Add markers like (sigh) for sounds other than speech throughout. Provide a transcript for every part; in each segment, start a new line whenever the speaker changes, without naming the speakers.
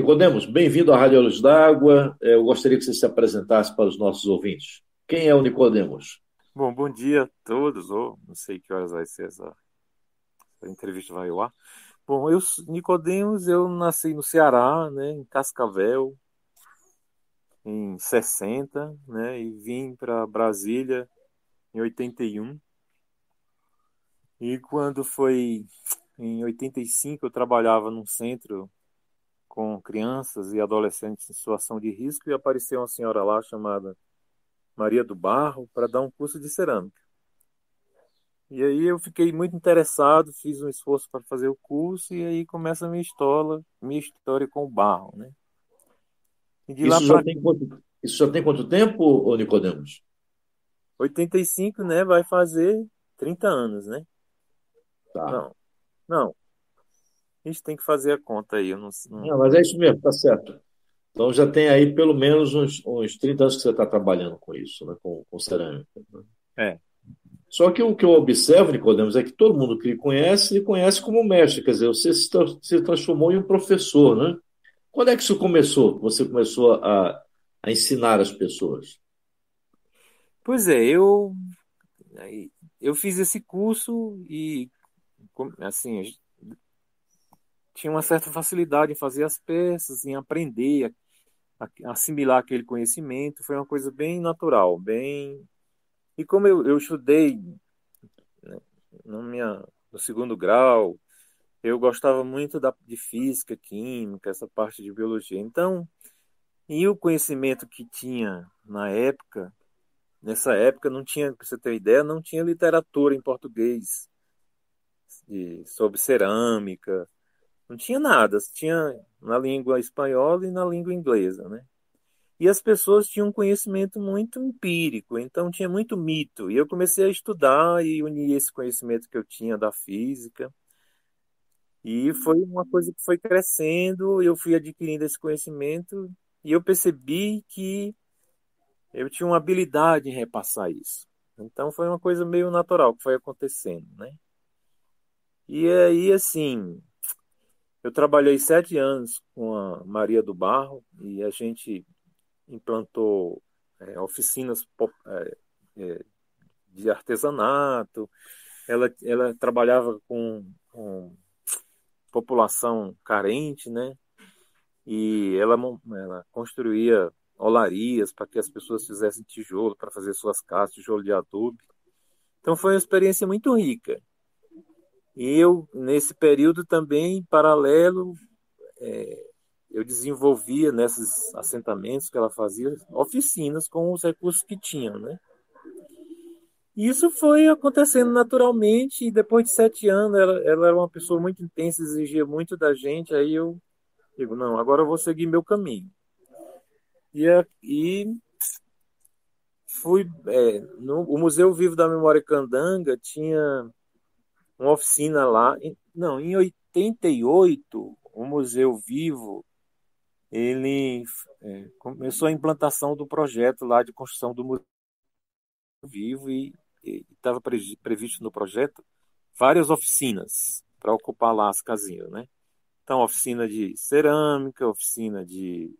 Nicodemos, bem-vindo à Rádio Olhos d'Água. É, eu gostaria que você se apresentasse para os nossos ouvintes. Quem é o Nicodemos?
Bom, bom dia a todos. Oh, não sei que horas vai ser essa, essa entrevista vai ao ar. Bom, eu Nicodemos, eu nasci no Ceará, né, em Cascavel, em 60, né, e vim para Brasília em 81. E quando foi em 85, eu trabalhava num centro com crianças e adolescentes em situação de risco e apareceu uma senhora lá chamada Maria do Barro para dar um curso de cerâmica. E aí eu fiquei muito interessado, fiz um esforço para fazer o curso e aí começa a minha história, minha história com o barro, né? isso, já pra... tem
quanto, isso já tem quanto tempo, ô Nicodemos?
85, né? Vai fazer 30 anos, né? Tá. Não, não, a gente tem que fazer a conta aí. Não, não... não, mas é
isso mesmo, tá certo. Então já tem aí pelo menos uns, uns 30 anos que você está trabalhando com isso, né? com, com cerâmica. Né? É. Só que o que eu observo, Nicodemus, é que todo mundo que lhe conhece, ele conhece como mestre. Quer dizer, você se, se transformou em um professor, né? Quando é que isso começou? Você começou a, a ensinar as pessoas? Pois é, eu
eu fiz esse curso e assim tinha uma certa facilidade em fazer as peças, em aprender, assimilar aquele conhecimento. Foi uma coisa bem natural, bem. E como eu, eu estudei né, no, minha, no segundo grau, eu gostava muito da, de física, química, essa parte de biologia. Então, e o conhecimento que tinha na época, nessa época não tinha, para você ter ideia, não tinha literatura em português de, sobre cerâmica, não tinha nada, tinha na língua espanhola e na língua inglesa, né? E as pessoas tinham um conhecimento muito empírico, então tinha muito mito. E eu comecei a estudar e unir esse conhecimento que eu tinha da física. E foi uma coisa que foi crescendo, eu fui adquirindo esse conhecimento e eu percebi que eu tinha uma habilidade em repassar isso. Então foi uma coisa meio natural que foi acontecendo, né? E aí, assim, eu trabalhei sete anos com a Maria do Barro e a gente implantou é, oficinas é, é, de artesanato. Ela, ela trabalhava com, com população carente, né? E ela, ela construía olarias para que as pessoas fizessem tijolo para fazer suas casas, tijolo de adubo. Então foi uma experiência muito rica. E eu, nesse período também, em paralelo, é, eu desenvolvia nesses assentamentos que ela fazia oficinas com os recursos que tinha, né? isso foi acontecendo naturalmente e depois de sete anos ela, ela, era uma pessoa muito intensa, exigia muito da gente, aí eu digo, não, agora eu vou seguir meu caminho. E, e fui, é, no, o Museu Vivo da Memória Candanga tinha uma oficina lá. Não, em 88, o Museu Vivo ele é, começou a implantação do projeto lá de construção do Museu Vivo e estava previsto no projeto várias oficinas para ocupar lá as casinhas, né? Então, oficina de cerâmica, oficina de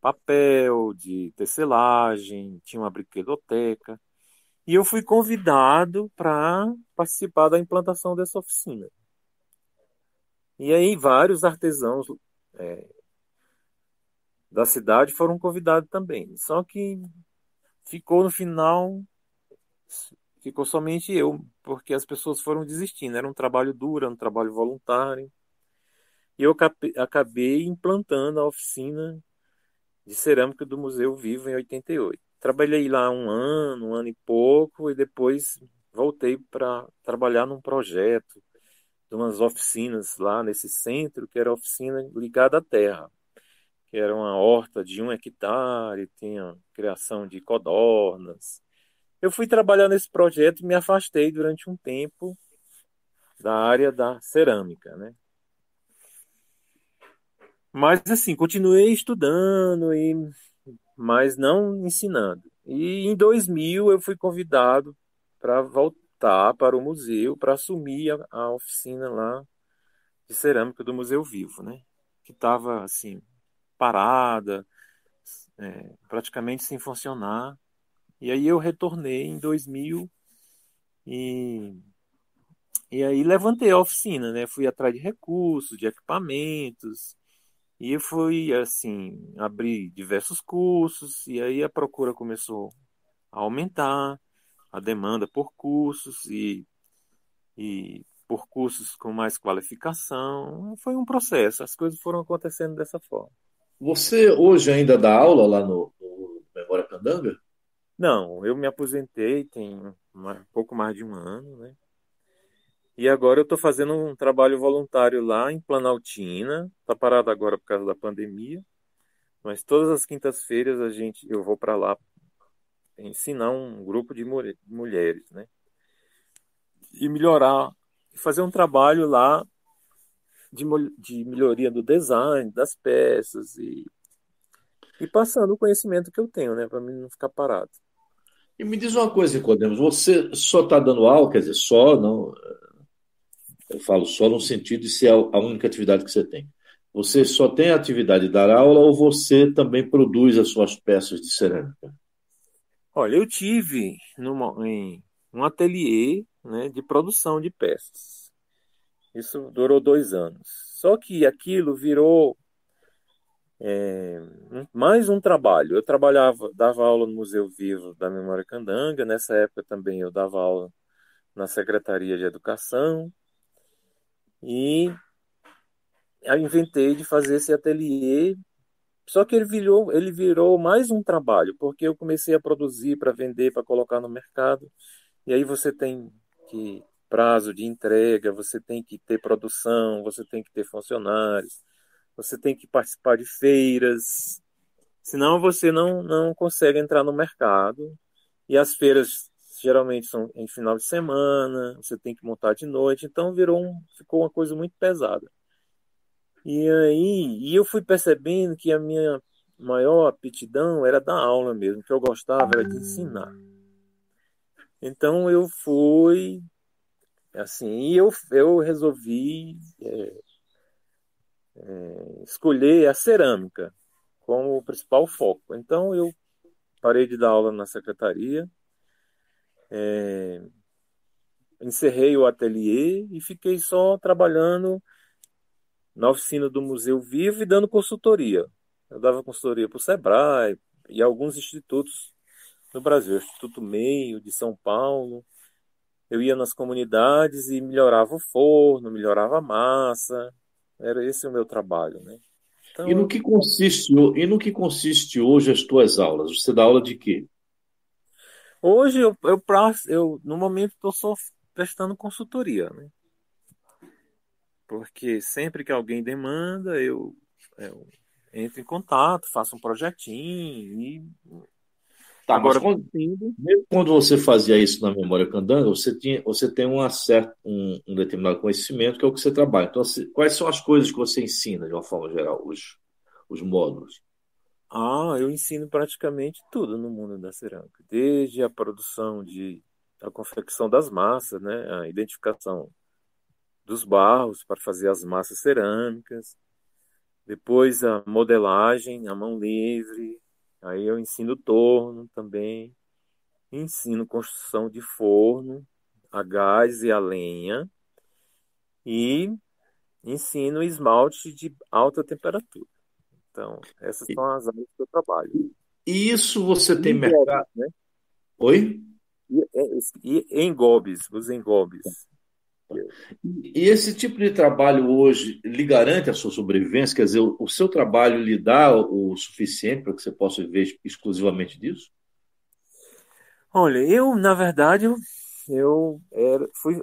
papel, de tecelagem, tinha uma brinquedoteca. E eu fui convidado para participar da implantação dessa oficina. E aí vários artesãos é, da cidade foram convidados também. Só que ficou no final, ficou somente eu, porque as pessoas foram desistindo. Era um trabalho duro, era um trabalho voluntário. E eu acabei implantando a oficina de cerâmica do Museu Vivo em 88. Trabalhei lá um ano, um ano e pouco, e depois voltei para trabalhar num projeto de umas oficinas lá nesse centro, que era oficina ligada à terra, que era uma horta de um hectare, tinha criação de codornas. Eu fui trabalhar nesse projeto e me afastei durante um tempo da área da cerâmica, né? Mas assim, continuei estudando e mas não ensinando. E em 2000 eu fui convidado para voltar para o museu, para assumir a, a, oficina lá de cerâmica do Museu Vivo, né? Que estava assim parada, é, praticamente sem funcionar. E aí eu retornei em 2000 e e aí levantei a oficina, né? Fui atrás de recursos, de equipamentos, e fui assim, abri diversos cursos e aí a procura começou a aumentar, a demanda por cursos e, e por cursos com mais qualificação. Foi um processo, as coisas foram acontecendo dessa forma.
Você hoje ainda dá aula lá no, no Memória Candanga?
Não, eu me aposentei tem um pouco mais de um ano, né? E agora eu estou fazendo um trabalho voluntário lá em Planaltina. Está parado agora por causa da pandemia. Mas todas as quintas-feiras a gente, eu vou para lá ensinar um grupo de mulher, mulheres, né? E melhorar, fazer um trabalho lá de, de melhoria do design, das peças e, e passando o conhecimento que eu tenho, né? Para mim não ficar parado.
E me diz uma coisa, Nicodemos, você só está dando aula, quer dizer, só não, eu falo só no sentido de ser a única atividade que você tem. Você só tem a atividade de dar aula ou você também produz as suas peças de cerâmica?
Olha, eu tive numa, em um ateliê né, de produção de peças. Isso durou dois anos. Só que aquilo virou é, mais um trabalho. Eu trabalhava, dava aula no Museu Vivo da Memória Candanga. Nessa época também eu dava aula na Secretaria de Educação. E eu inventei de fazer esse ateliê. Só que ele virou, ele virou mais um trabalho, porque eu comecei a produzir para vender, para colocar no mercado. E aí você tem que prazo de entrega, você tem que ter produção, você tem que ter funcionários, você tem que participar de feiras. Senão você não, não consegue entrar no mercado. E as feiras geralmente são em final de semana, você tem que montar de noite, então virou um, ficou uma coisa muito pesada. E aí, e eu fui percebendo que a minha maior aptidão era da aula mesmo, que eu gostava era de ensinar. Então eu fui assim, e eu, eu resolvi é, é, escolher a cerâmica como o principal foco. Então eu parei de dar aula na secretaria é, encerrei o ateliê e fiquei só trabalhando na oficina do Museu Vivo e dando consultoria. Eu dava consultoria para o Sebrae e alguns institutos no Brasil, o Instituto Meio de São Paulo. Eu ia nas comunidades e melhorava o forno, melhorava a massa. Era esse o meu
trabalho, né? Então, e no que consiste e no que consiste hoje as tuas aulas? Você dá aula de quê?
Hoje eu, eu, eu no momento estou só prestando consultoria, né? Porque sempre que alguém demanda, eu, eu entro em contato, faço um projetinho e Tá, Agora, quando, mesmo
quando você fazia isso na memória Candanga, você, tinha, você tem uma certa, um, um, determinado conhecimento que é o que você trabalha. Então, assim, quais são as coisas que você ensina, de uma forma geral, os, os módulos?
Ah, eu ensino praticamente tudo no mundo da cerâmica, desde a produção de a confecção das massas, né, a identificação dos barros para fazer as massas cerâmicas, depois a modelagem, a mão livre, aí eu ensino torno também, ensino construção de forno a gás e a lenha e ensino esmalte de alta temperatura. Então, essas são as áreas que eu trabalho. E isso
você tem mercado. né? Oi? E, é, e, e engobes, os engobes. E esse tipo de trabalho hoje lhe garante a sua sobrevivência? Quer dizer, o, seu trabalho lhe dá o suficiente para que você possa viver exclusivamente disso?
Olha, eu, na verdade, eu, eu era, fui,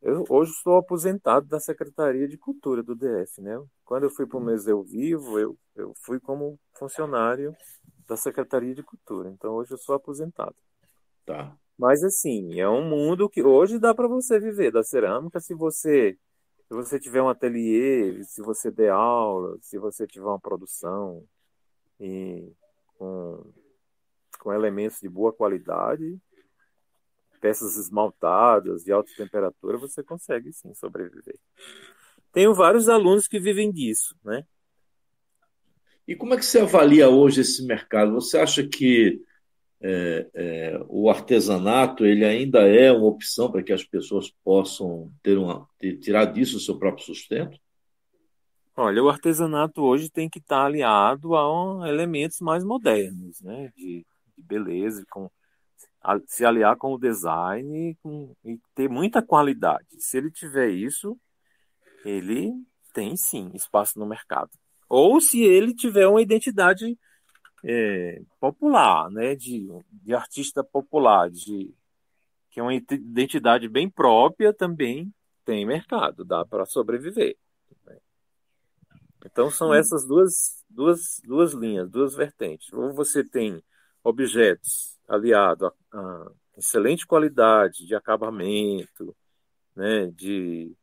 eu hoje sou aposentado da Secretaria de Cultura do DF, né? Quando eu fui para o Museu uhum. Vivo, eu, eu fui como funcionário da Secretaria de Cultura. Então hoje eu sou aposentado. Tá. Mas assim, é um mundo que hoje dá para você viver da cerâmica se você se você tiver um ateliê, se você der aula, se você tiver uma produção e com, com elementos de boa qualidade, peças esmaltadas de
alta temperatura, você consegue sim sobreviver. Tenho vários alunos que vivem disso, né? E como é que você avalia hoje esse mercado? Você acha que é, é, o artesanato ele ainda é uma opção para que as pessoas possam ter uma, ter, tirar disso o seu próprio sustento?
Olha, o artesanato hoje tem que estar aliado a um, elementos mais modernos, né? De, de beleza, com se aliar com o design e, com, e ter muita qualidade. Se ele tiver isso, ele tem sim espaço no mercado. Ou se ele tiver uma identidade é, popular, né, de, de artista popular, de, que é uma identidade bem própria também tem mercado, dá para sobreviver. Então são essas duas, duas, duas linhas, duas vertentes. Ou você tem objetos, aliado a, a excelente qualidade de acabamento, né, de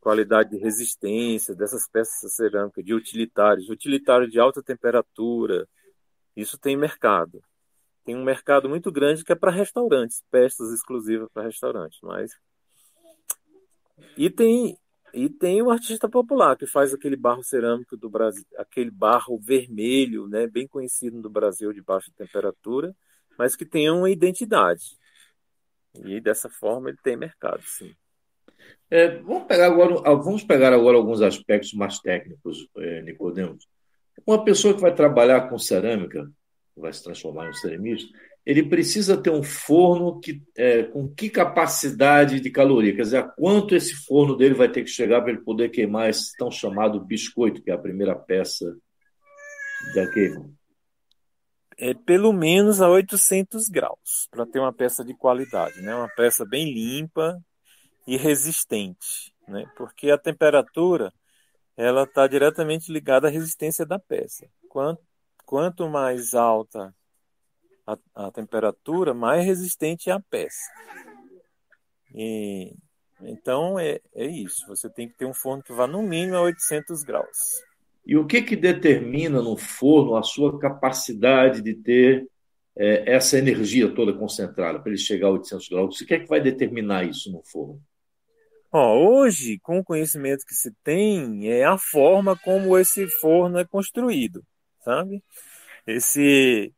qualidade de resistência dessas peças cerâmicas, de utilitários, utilitário de alta temperatura, isso tem mercado. Tem um mercado muito grande que é para restaurantes, peças exclusivas para restaurantes, mas e tem e tem o artista popular que faz aquele barro cerâmico do Brasil, aquele barro vermelho, né, bem conhecido no Brasil de baixa temperatura, mas que tem uma identidade. E dessa forma ele tem mercado,
sim. É, vamos, pegar agora, vamos pegar agora alguns aspectos mais técnicos, é, Nicodemos. Uma pessoa que vai trabalhar com cerâmica, vai se transformar em um ceramista, ele precisa ter um forno que, é, com que capacidade de caloria, quer dizer, a quanto esse forno dele vai ter que chegar para ele poder queimar esse tão chamado biscoito, que é a primeira peça da queima? É pelo
menos a 800 graus, para ter uma peça de qualidade, né? uma peça bem limpa e resistente, né? porque a temperatura ela está diretamente ligada à resistência da peça. Quanto, quanto mais alta a, a temperatura, mais resistente é a peça. E, então é, é isso. Você tem que ter um forno que vá no mínimo a 800 graus.
E o que, que determina no forno a sua capacidade de ter é, essa energia toda concentrada para ele chegar a 800 graus? O que é que vai determinar isso no forno? hoje, com o conhecimento que se tem, é a forma
como esse forno é construído, sabe? Esse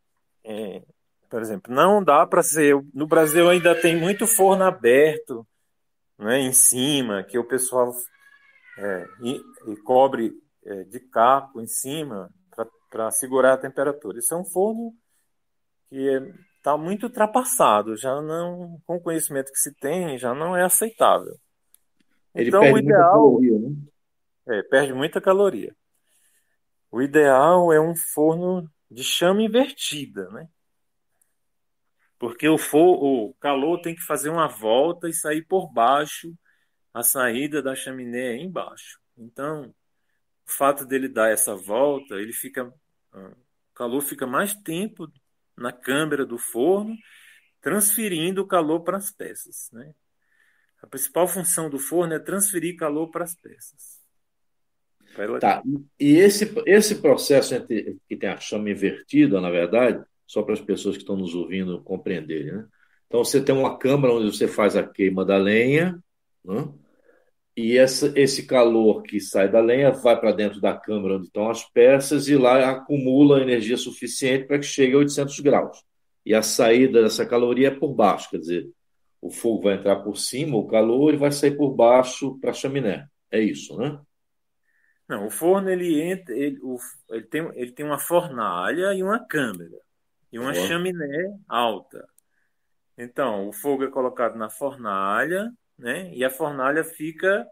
é, por exemplo, não dá para ser. No Brasil ainda tem muito forno aberto, né, em cima, que o pessoal é, e, e cobre é, de capo em cima para segurar a temperatura. Isso é um forno que está é, tá muito ultrapassado, já não com o conhecimento que se tem, já não é aceitável.
Ele então, perde o ideal muita caloria,
né? é, perde muita caloria. O ideal é um forno de chama invertida, né? Porque o, for, o calor tem que fazer uma volta e sair por baixo, a saída da chaminé é embaixo. Então, o fato dele dar essa volta, ele fica ah, o calor fica mais tempo na câmara do forno, transferindo o calor para as peças, né? A principal função do forno é transferir calor para as peças.
Tá. E esse, esse processo entre, que tem a chama invertida, na verdade, só para as pessoas que estão nos ouvindo compreenderem. Né? Então, você tem uma câmara onde você faz a queima da lenha, né? e essa, esse calor que sai da lenha vai para dentro da câmara onde estão as peças e lá acumula energia suficiente para que chegue a 800 graus. E a saída dessa caloria é por baixo, quer dizer, o fogo vai entrar por cima, o calor, e vai sair por baixo para a chaminé. É isso, né? Não, o forno
ele entra, ele, o, ele, tem, ele tem uma fornalha e uma câmera e uma Boa. chaminé alta. Então, o fogo é colocado na fornalha, né? E a fornalha fica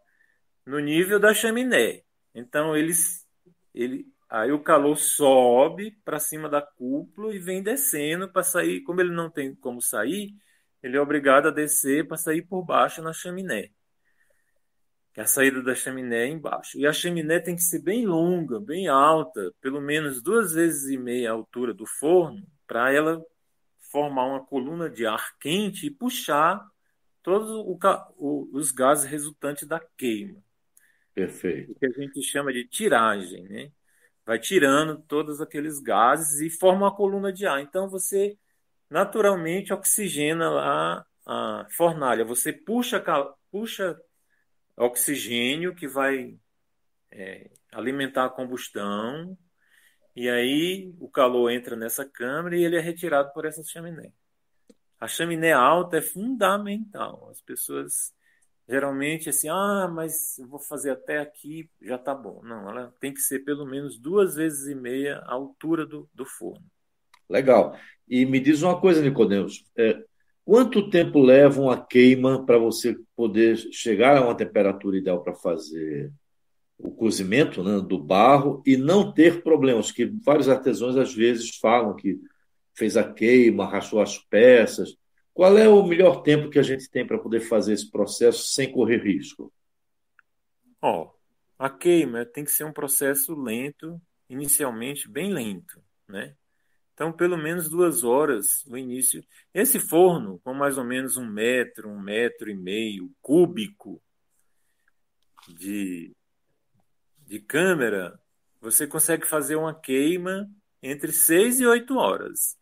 no nível da chaminé. Então, eles ele aí o calor sobe para cima da cúpula e vem descendo para sair, como ele não tem como sair, ele é obrigado a descer para sair por baixo na chaminé. Que a saída da chaminé é embaixo. E a chaminé tem que ser bem longa, bem alta, pelo menos duas vezes e meia a altura do forno, para ela formar uma coluna de ar quente e puxar todos os gases resultantes da queima. Perfeito. O que a gente chama de tiragem, né? Vai tirando todos aqueles gases e forma uma coluna de ar. Então você naturalmente oxigena lá a fornalha. Você puxa, puxa oxigênio que vai é, alimentar a combustão e aí o calor entra nessa câmara e ele é retirado por essa chaminé. A chaminé alta é fundamental. As pessoas geralmente assim, ah, mas eu vou fazer até aqui, já tá bom. Não, ela tem que ser pelo menos duas vezes e meia a altura do, do forno.
Legal. E me diz uma coisa, Nicodemus. É, quanto tempo leva uma queima para você poder chegar a uma temperatura ideal para fazer o cozimento né, do barro e não ter problemas, que vários artesãos às vezes falam que fez a queima, rachou as peças. Qual é o melhor tempo que a gente tem para poder fazer esse processo sem correr risco?
Ó, a queima tem que ser um processo lento, inicialmente bem lento, né? Então, pelo menos duas horas no início. Esse forno, com mais ou menos um metro, um metro e meio cúbico de de câmera, você consegue fazer uma queima entre 6 e 8 horas.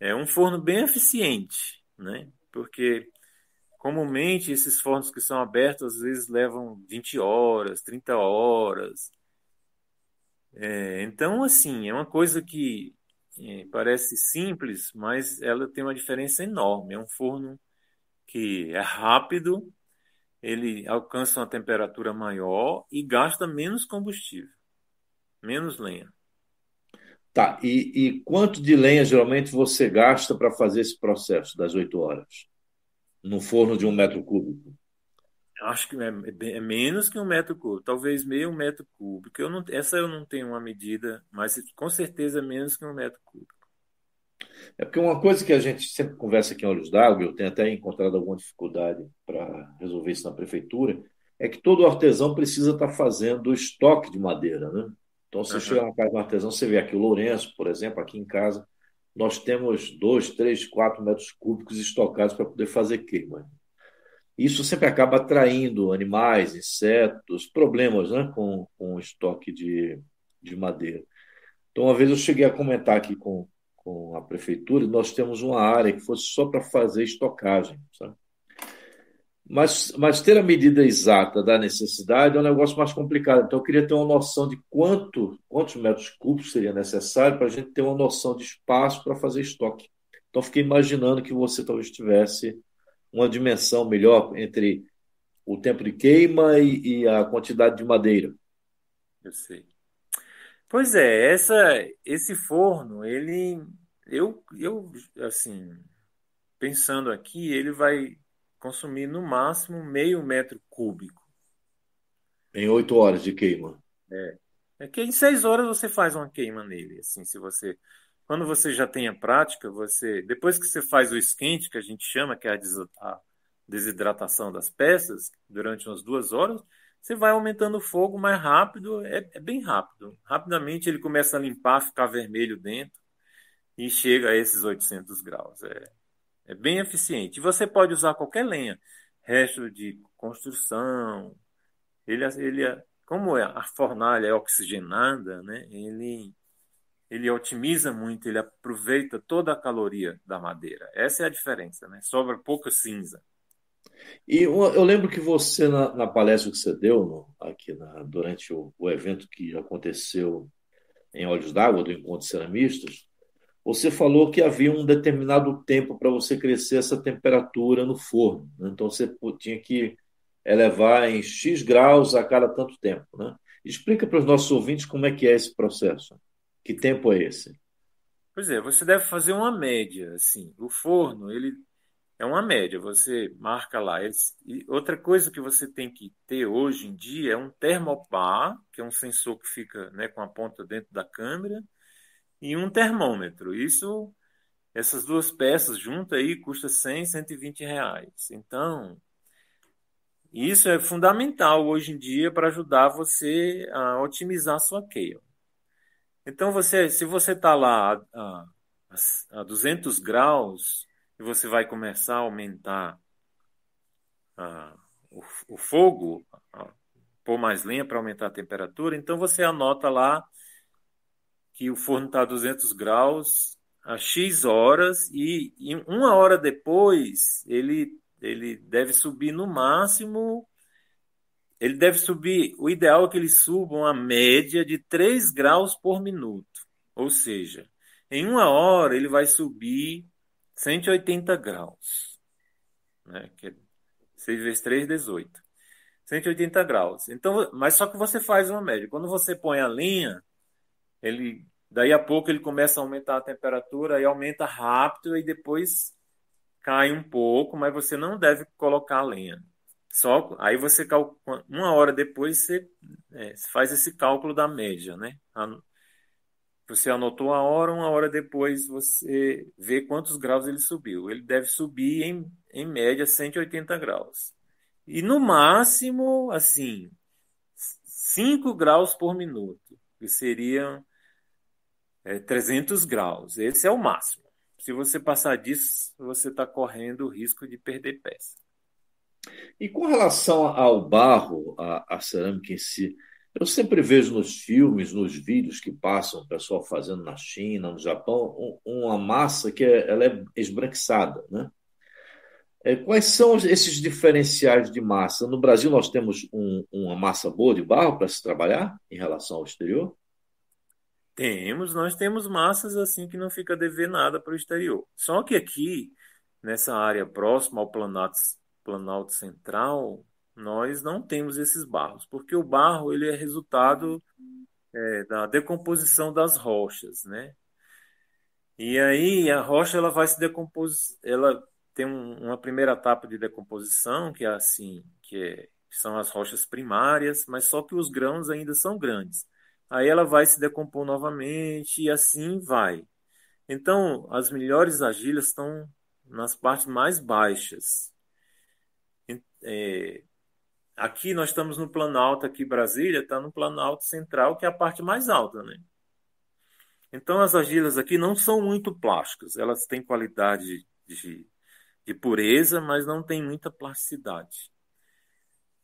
É um forno bem eficiente, né? Porque comumente esses fornos que são abertos às vezes levam 20 horas, 30 horas. É, então, assim, é uma coisa que é, parece simples, mas ela tem uma diferença enorme. É um forno que é rápido, ele alcança uma temperatura maior e gasta menos combustível, menos lenha.
Tá, e, e quanto de lenha geralmente você gasta para fazer esse processo das oito horas? No forno de um metro cúbico?
Acho que é, é, é, menos que um metro cúbico, talvez meio metro cúbico. Eu não, essa eu não tenho uma medida, mas com certeza é menos que um metro cúbico.
É porque uma coisa que a gente sempre conversa aqui em Olhos d'Água, eu tenho até encontrado alguma dificuldade para resolver isso na prefeitura, é que todo artesão precisa estar tá fazendo estoque de madeira, né? Então, se uhum. chega na casa do artesão, você vê aqui o Lourenço, por exemplo, aqui em casa, nós temos 2, 3, 4 metros cúbicos estocados para poder fazer queima. Isso sempre acaba atraindo animais, insetos, problemas né, com, com estoque de, de madeira. Então, uma vez eu cheguei a comentar aqui com, com a prefeitura, nós temos uma área que fosse só para fazer estocagem. Sabe? Mas, mas ter a medida exata da necessidade é um negócio mais complicado. Então, eu queria ter uma noção de quanto, quantos metros cúbicos seria necessário para a gente ter uma noção de espaço para fazer estoque. Então, fiquei imaginando que você talvez tivesse uma dimensão melhor entre o tempo de queima e, e a quantidade de madeira.
Eu sei. Pois é, essa, esse forno, ele, eu, eu, assim, pensando aqui, ele vai consumir no máximo meio metro
cúbico. Em oito horas de queima.
É. é que em seis horas você faz uma queima nele, assim, se você quando você já tem a prática, você depois que você faz o esquente, que a gente chama, que é a desidratação das peças, durante umas duas horas, você vai aumentando o fogo mais rápido, é, é, bem rápido. Rapidamente ele começa a limpar, ficar vermelho dentro e chega a esses 800 graus. É, é bem eficiente. você pode usar qualquer lenha, resto de construção. Ele, ele como é, a fornalha é oxigenada, né? Ele ele otimiza muito, ele aproveita toda a caloria da madeira. Essa é a diferença, né? Sobra pouca cinza.
E eu lembro que você, na, na palestra que você deu no, aqui na, durante o, o, evento que aconteceu em Olhos d'Água, do Encontro de Ceramistas, você falou que havia um determinado tempo para você crescer essa temperatura no forno. Né? Então você tinha que elevar em X graus a cada tanto tempo. Né? Explica para os nossos ouvintes como é que é esse processo. Que tempo é esse?
Pois é, você deve fazer uma média. Assim, o forno ele é uma média, você marca lá. É e outra coisa que você tem que ter hoje em dia é um termopar, que é um sensor que fica né, com a ponta dentro da câmera, e um termômetro. Isso, essas duas peças juntas aí custa 100, 120 reais. Então, isso é fundamental hoje em dia para ajudar você a otimizar a sua queia. Então, você, se você está lá a, a, a 200 graus, e você vai começar a aumentar ah, o, o, fogo, ah, pôr mais lenha para aumentar a temperatura, então você anota lá que o forno está a 200 graus a X horas e, e uma hora depois ele, ele deve subir no máximo ele deve subir, o ideal é que eles subam a média de 3 graus por minuto. Ou seja, em uma hora ele vai subir 180 graus. Né? Que é 6 vezes 3, 18. 180 graus. Então, mas só que você faz uma média. Quando você põe a linha, ele daí a pouco ele começa a aumentar a temperatura e aumenta rápido e depois cai um pouco, mas você não deve colocar a lenha. Só aí você calcula, uma hora depois você é, faz esse cálculo da média, né? Você anotou a hora, uma hora depois você vê quantos graus ele subiu. Ele deve subir em, em média 180 graus. E no máximo, assim, 5 graus por minuto, que seriam é, 300 graus. Esse é o máximo. Se você passar disso, você está correndo o risco de perder peça.
E com relação ao barro, a, a cerâmica em si, eu sempre vejo nos filmes, nos vídeos que passam, o pessoal fazendo na China, no Japão, uma massa que é, ela é esbranquiçada, né? É, quais são esses diferenciais de massa? No Brasil, nós temos um, uma massa boa de barro para se trabalhar em relação ao exterior?
Temos, nós temos massas assim que não fica a dever nada para o exterior. Só que aqui, nessa área próxima ao Planalto, Planalto Central, nós não temos esses barros, porque o barro ele é resultado é, da decomposição das rochas, né? E aí a rocha ela vai se decompor, ela tem um, uma primeira etapa de decomposição que é assim, que, é, que são as rochas primárias, mas só que os grãos ainda são grandes. Aí ela vai se decompor novamente e assim vai. Então as melhores argilas estão nas partes mais baixas, é, Aqui nós estamos no Planalto, aqui Brasília está no Planalto Central, que é a parte mais alta, né? Então as argilas aqui não são muito plásticas, elas têm qualidade de, de pureza, mas não tem muita plasticidade.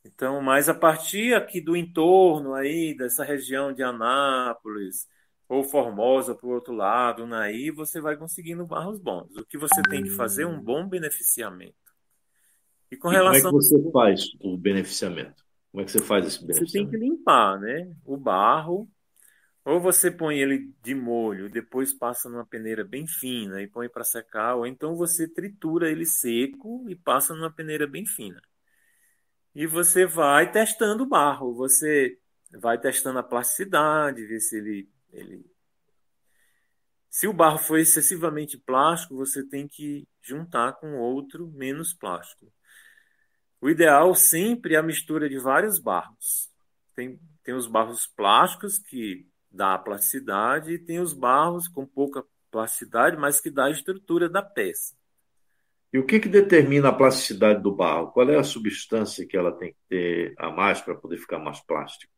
Então, mas a partir aqui do entorno aí dessa região de Anápolis ou Formosa por outro lado, Naí, você vai conseguindo barros bons. O que você tem que fazer é um bom beneficiamento. E com e relação. Como é que
você faz o beneficiamento? Como é que você faz esse beneficiamento? Você
tem que limpar, né? O barro. Ou você põe ele de molho, depois passa numa peneira bem fina e põe para secar, ou então você tritura ele seco e passa numa peneira bem fina. E você vai testando o barro, você vai testando a plasticidade, ver se ele, ele se o barro for excessivamente plástico, você tem que juntar com outro menos plástico. O ideal sempre é a mistura de vários barros. Tem, tem os barros plásticos, que dá a plasticidade, e tem os barros com pouca plasticidade, mas que dá a estrutura da
peça. E o que, que determina a plasticidade do barro? Qual é a substância que ela tem que ter a mais para poder ficar mais plástico?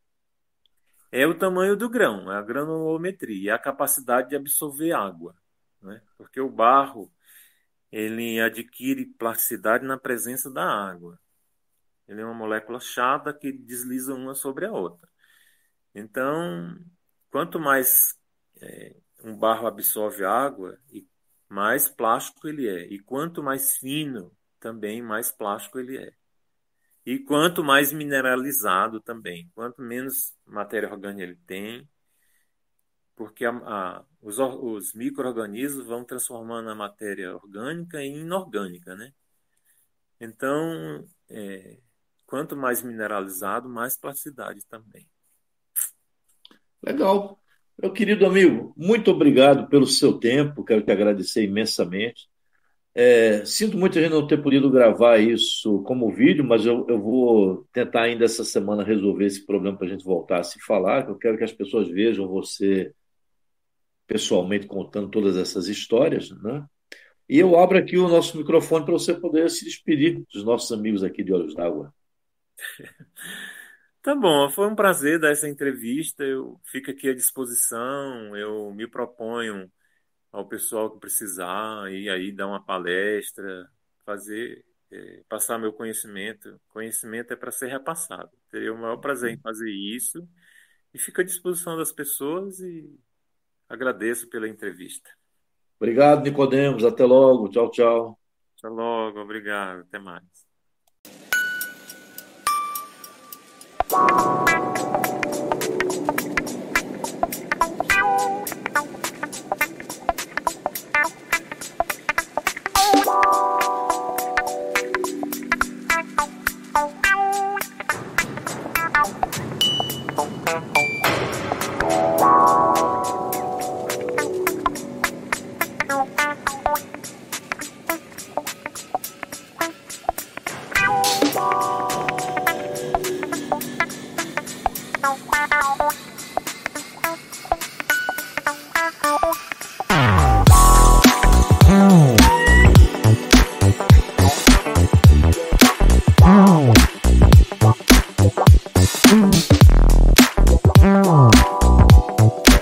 É o tamanho do grão, é a granulometria, é a capacidade de absorver água. Né? Porque o barro ele adquire plasticidade na presença da água. Ele é uma molécula chata que desliza uma sobre a outra. Então, quanto mais é, um barro absorve água, mais plástico ele é. E quanto mais fino, também mais plástico ele é. E quanto mais mineralizado também, quanto menos matéria orgânica ele tem, porque a, a, os, os micro-organismos vão transformando a matéria orgânica em inorgânica, né? Então, é, Quanto mais mineralizado, mais plasticidade também.
Legal. Meu querido amigo, muito obrigado pelo seu tempo, quero te agradecer imensamente. É, sinto muito a gente não ter podido gravar isso como vídeo, mas eu, eu vou tentar ainda essa semana resolver esse problema para a gente voltar a se falar. Eu quero que as pessoas vejam você pessoalmente contando todas essas histórias. Né? E eu abro aqui o nosso microfone para você poder se despedir dos nossos amigos aqui de Olhos d'Água.
(laughs) Tá bom, foi um prazer dar essa entrevista. Eu fico aqui à disposição. Eu me proponho ao pessoal que precisar ir aí dar uma palestra, fazer, é, passar meu conhecimento. Conhecimento é para ser repassado. Teria o maior prazer em fazer isso. E fico à disposição das pessoas e agradeço pela entrevista.
Obrigado, Nicodemos. Até logo. Tchau, tchau.
Até logo. Obrigado. Até mais.